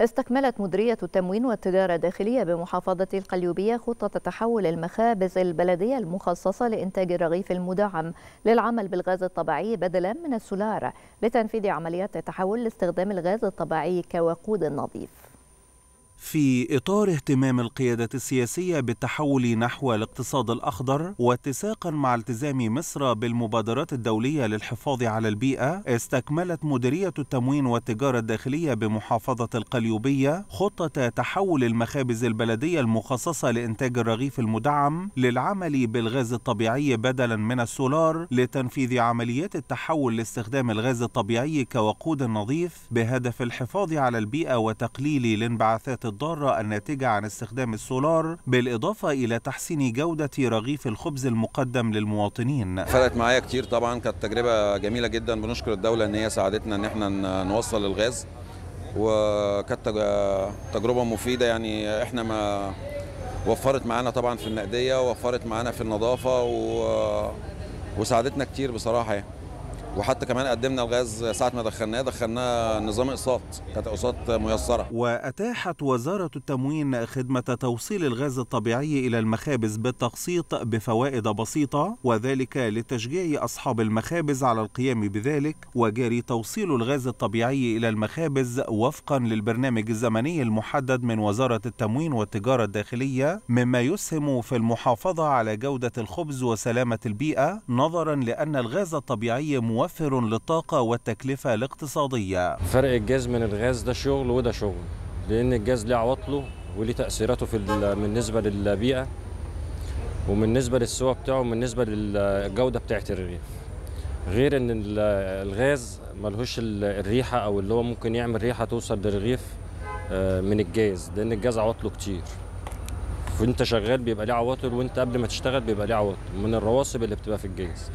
استكملت مديرية التموين والتجارة الداخلية بمحافظة القليوبية خطة تحول المخابز البلدية المخصصة لإنتاج الرغيف المدعم للعمل بالغاز الطبيعي بدلا من السولار لتنفيذ عمليات التحول لاستخدام الغاز الطبيعي كوقود نظيف في إطار اهتمام القيادة السياسية بالتحول نحو الاقتصاد الأخضر واتساقا مع التزام مصر بالمبادرات الدولية للحفاظ على البيئة استكملت مديرية التموين والتجارة الداخلية بمحافظة القليوبية خطة تحول المخابز البلدية المخصصة لإنتاج الرغيف المدعم للعمل بالغاز الطبيعي بدلا من السولار لتنفيذ عمليات التحول لاستخدام الغاز الطبيعي كوقود نظيف بهدف الحفاظ على البيئة وتقليل الانبعاثات الضارة الناتجة عن استخدام السولار بالإضافة إلى تحسين جودة رغيف الخبز المقدم للمواطنين فرقت معايا كتير طبعا كانت تجربة جميلة جدا بنشكر الدولة إن هي ساعدتنا إن احنا نوصل الغاز وكانت تجربة مفيدة يعني احنا ما وفرت معانا طبعا في النقدية وفرت معانا في النظافة و... وساعدتنا كتير بصراحة يعني وحتى كمان قدمنا الغاز ساعه ما دخلناه دخلناه نظام اقساط كانت اقساط ميسره واتاحت وزاره التموين خدمه توصيل الغاز الطبيعي الى المخابز بالتقسيط بفوائد بسيطه وذلك لتشجيع اصحاب المخابز على القيام بذلك وجاري توصيل الغاز الطبيعي الى المخابز وفقا للبرنامج الزمني المحدد من وزاره التموين والتجاره الداخليه مما يسهم في المحافظه على جوده الخبز وسلامه البيئه نظرا لان الغاز الطبيعي مو موفر للطاقة والتكلفة الاقتصادية فرق الجاز من الغاز ده شغل وده شغل لأن الجاز ليه عواطله وليه تأثيراته في بالنسبة للبيئة وبالنسبة للسوا بتاعه وبالنسبة للجودة بتاعة الرغيف غير ان الغاز ملهوش الريحه او اللي هو ممكن يعمل ريحه توصل للرغيف آه، من الجاز لان الجاز عواطله كتير وانت شغال بيبقى ليه عواطل وانت قبل ما تشتغل بيبقى ليه عواطل من الرواسب اللي بتبقى في الجاز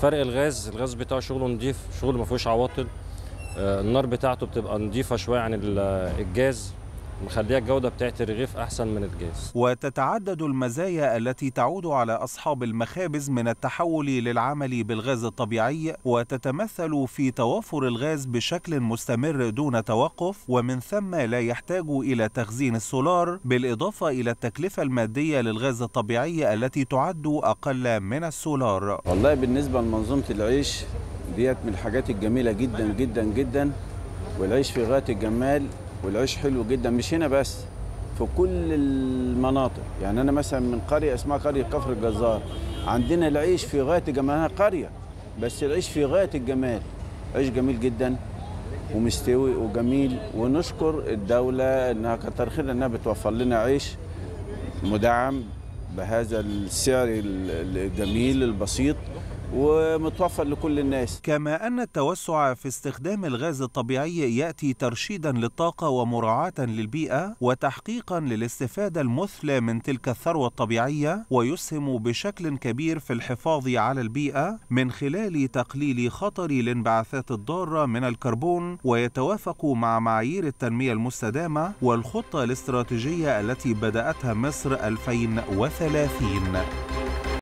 فرق الغاز الغاز بتاعه شغله نظيف شغل ما فيهوش عواطل آه، النار بتاعته بتبقى نظيفه شويه عن الجاز مخليها الجودة بتاعة الرغيف أحسن من الجاز وتتعدد المزايا التي تعود على أصحاب المخابز من التحول للعمل بالغاز الطبيعي وتتمثل في توفر الغاز بشكل مستمر دون توقف ومن ثم لا يحتاج إلى تخزين السولار بالإضافة إلى التكلفة المادية للغاز الطبيعي التي تعد أقل من السولار والله بالنسبة لمنظومة العيش ديت من الحاجات الجميلة جدا جدا جدا والعيش في غاية الجمال والعيش حلو جدا مش هنا بس في كل المناطق يعني انا مثلا من قريه اسمها قريه كفر الجزار عندنا العيش في غايه جمالها قريه بس العيش في غايه الجمال عيش جميل جدا ومستوي وجميل ونشكر الدوله انها كتر خيرها انها بتوفر لنا عيش مدعم بهذا السعر الجميل البسيط ومتوفر لكل الناس كما أن التوسع في استخدام الغاز الطبيعي يأتي ترشيدا للطاقة ومراعاة للبيئة وتحقيقا للاستفادة المثلى من تلك الثروة الطبيعية ويسهم بشكل كبير في الحفاظ على البيئة من خلال تقليل خطر الانبعاثات الضارة من الكربون ويتوافق مع معايير التنمية المستدامة والخطة الاستراتيجية التي بدأتها مصر 2030